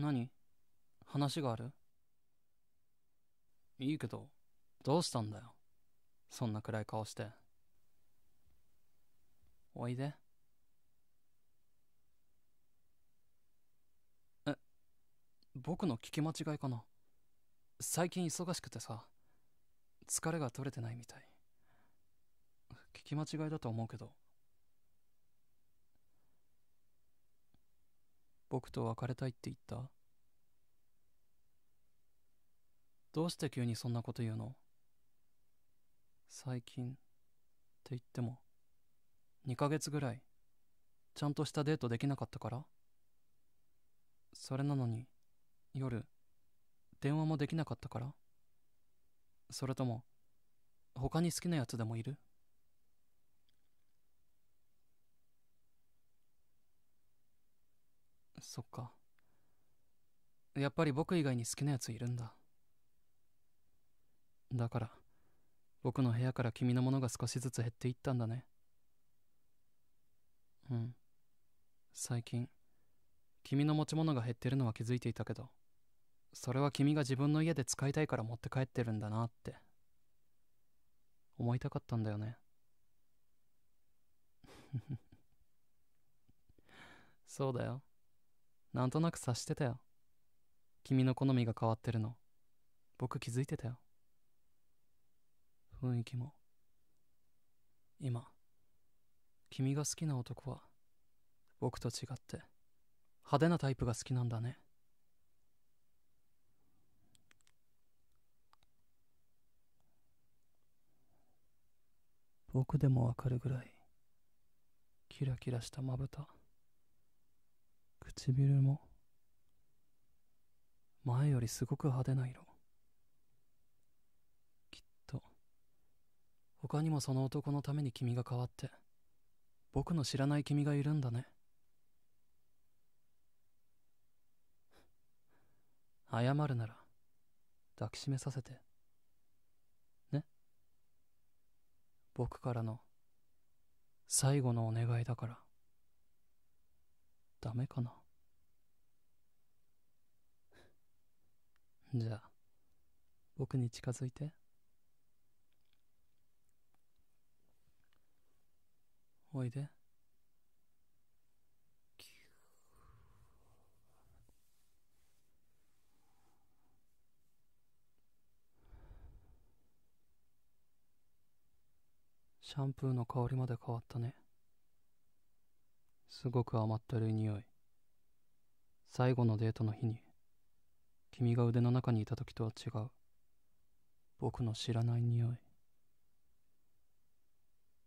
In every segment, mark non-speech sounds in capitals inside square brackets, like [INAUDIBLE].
何話があるいいけど、どうしたんだよ。そんな暗い顔して。おいで。え、僕の聞き間違いかな最近忙しくてさ、疲れが取れてないみたい。聞き間違いだと思うけど。僕と別れたいって言ったどうして急にそんなこと言うの最近って言っても2ヶ月ぐらいちゃんとしたデートできなかったからそれなのに夜電話もできなかったからそれとも他に好きなやつでもいるそっかやっぱり僕以外に好きなやついるんだだから僕の部屋から君のものが少しずつ減っていったんだねうん最近君の持ち物が減ってるのは気づいていたけどそれは君が自分の家で使いたいから持って帰ってるんだなって思いたかったんだよね [LAUGHS] そうだよなんとなく察してたよ。君の好みが変わってるの。僕気づいてたよ。雰囲気も。今、君が好きな男は、僕と違って、派手なタイプが好きなんだね。僕でもわかるぐらい、キラキラしたまぶた。唇も前よりすごく派手な色きっと他にもその男のために君が変わって僕の知らない君がいるんだね謝るなら抱きしめさせてね僕からの最後のお願いだからダメかなじゃあ、僕に近づいて。おいで。シャンプーの香りまで変わったね。すごく甘ったるい匂い。最後のデートの日に。君が腕の中にいた時とは違う僕の知らない匂い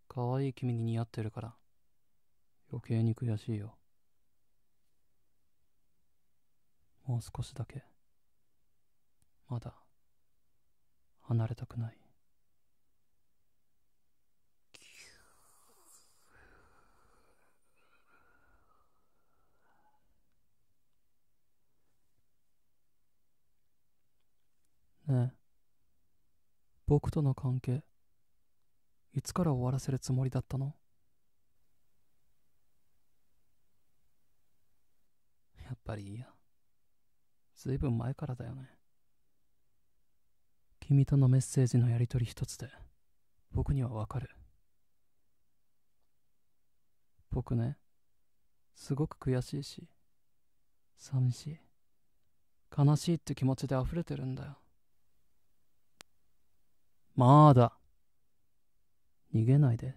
可愛い君に似合ってるから余計に悔しいよもう少しだけまだ離れたくないねえ僕との関係いつから終わらせるつもりだったのやっぱりいいやずいぶん前からだよね君とのメッセージのやりとり一つで僕にはわかる僕ねすごく悔しいし寂しい悲しいって気持ちで溢れてるんだよまだ。逃げないで。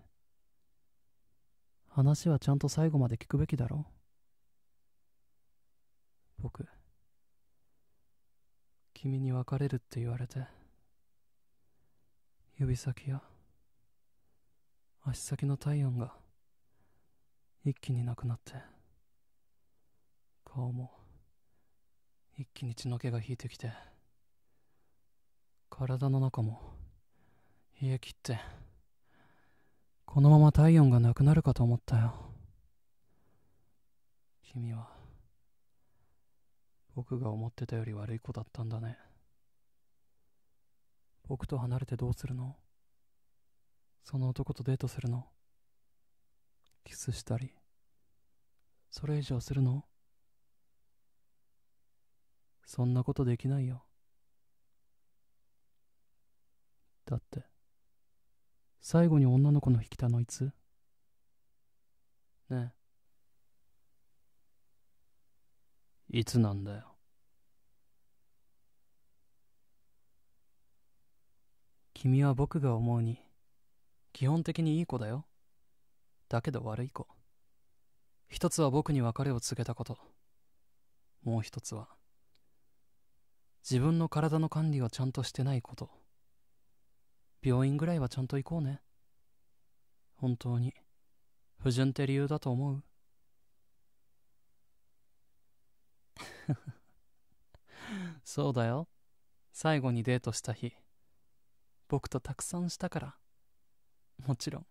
話はちゃんと最後まで聞くべきだろう。僕、君に別れるって言われて、指先や足先の体温が一気になくなって、顔も一気に血の気が引いてきて、体の中も冷え切ってこのまま体温がなくなるかと思ったよ君は僕が思ってたより悪い子だったんだね僕と離れてどうするのその男とデートするのキスしたりそれ以上するのそんなことできないよだって最後に女の子の引きたのいつねえいつなんだよ君は僕が思うに基本的にいい子だよだけど悪い子一つは僕に別れを告げたこともう一つは自分の体の管理をちゃんとしてないこと病院ぐらいはちゃんと行こうね本当に不純って理由だと思う [LAUGHS] そうだよ最後にデートした日僕とたくさんしたからもちろん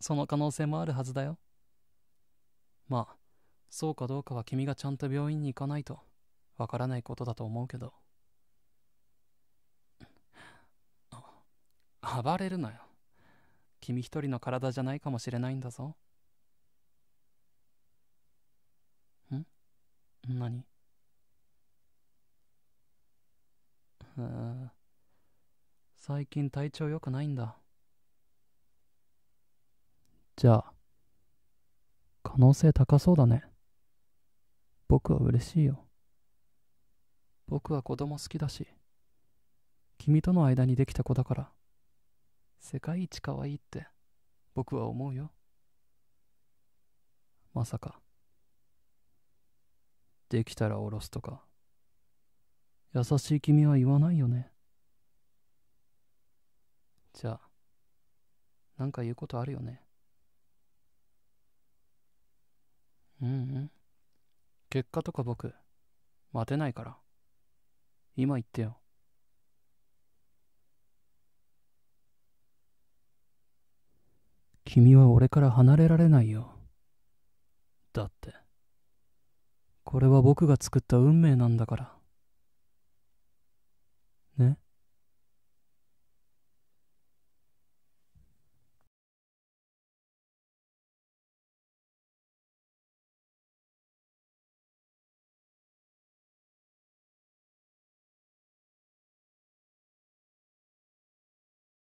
その可能性もあるはずだよまあそうかどうかは君がちゃんと病院に行かないとわからないことだと思うけど暴れるなよ君一人の体じゃないかもしれないんだぞん何ん最近体調良くないんだじゃあ可能性高そうだね僕は嬉しいよ僕は子供好きだし君との間にできた子だから世界一可愛いって僕は思うよまさかできたらおろすとか優しい君は言わないよねじゃあなんか言うことあるよねうんうん結果とか僕待てないから今言ってよ君は俺から離れられないよ。だって。これは僕が作った運命なんだから。